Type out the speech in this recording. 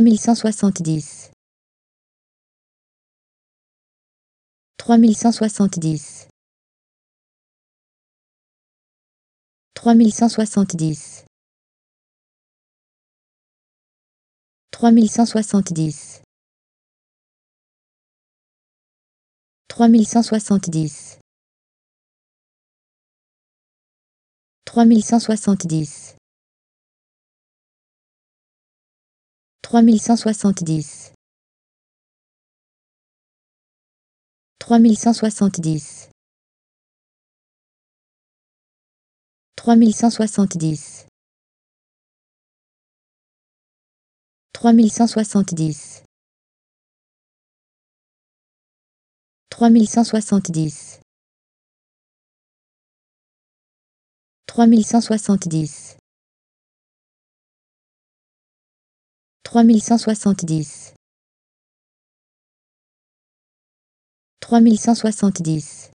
3170 3170 3170 3170 3170 3170 3170 3170 3170 3170 3170 3170 3170. 3170.